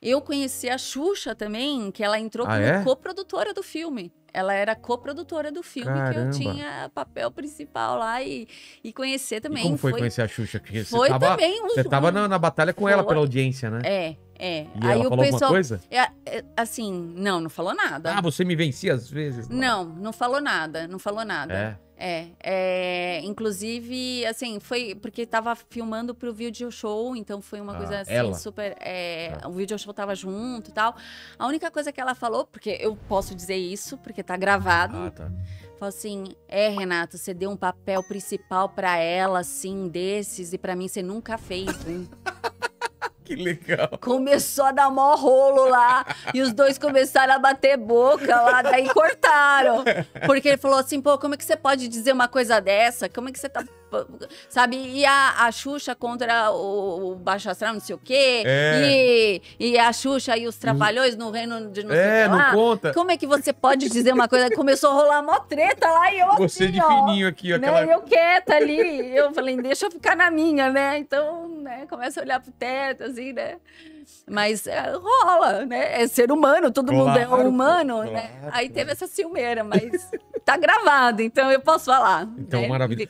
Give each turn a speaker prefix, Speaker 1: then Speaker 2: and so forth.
Speaker 1: Eu conheci a Xuxa também, que ela entrou ah, como é? coprodutora do filme. Ela era coprodutora do filme, Caramba. que eu tinha papel principal lá e, e conhecer também. E como foi, foi, conhecer a Xuxa? Que você foi tava, também um Você estava na, na, batalha com foi. ela pela audiência, né? É, é. E Aí ela falou pessoal, coisa? É, é, assim, não, não falou nada. Ah, você me vencia às vezes? Não, não, não falou nada, não falou nada. É. É, é, inclusive, assim, foi porque tava filmando pro video show, então foi uma ah, coisa assim, ela? super. É, ah. O video show tava junto e tal. A única coisa que ela falou, porque eu posso dizer isso, porque tá gravado. Ah, tá. Falou assim: é, Renato, você deu um papel principal para ela, assim, desses, e para mim você nunca fez, né? hein? que legal. Começou a dar mó rolo lá. e os dois começaram a bater boca lá. Daí cortaram. Porque ele falou assim: pô, como é que você pode dizer uma coisa dessa? Como é que você tá sabe? E a, a Xuxa contra o, o Baixo Astral, não sei o quê. É. E, e a Xuxa e os hum. Trapalhões no reino de não é, sei o que lá. Não conta. Como é que você pode dizer uma coisa? Começou a rolar mó treta lá e eu Você assim, de ó, fininho aqui. Ó, né? Eu quieta ali. Eu falei, deixa eu ficar na minha, né? Então, né, começa a olhar pro teto, assim, né? Mas é, rola, né? É ser humano, todo claro, mundo é humano, claro, né? Aí teve essa ciumeira, mas tá gravado, então eu posso falar. Então, né? maravilha.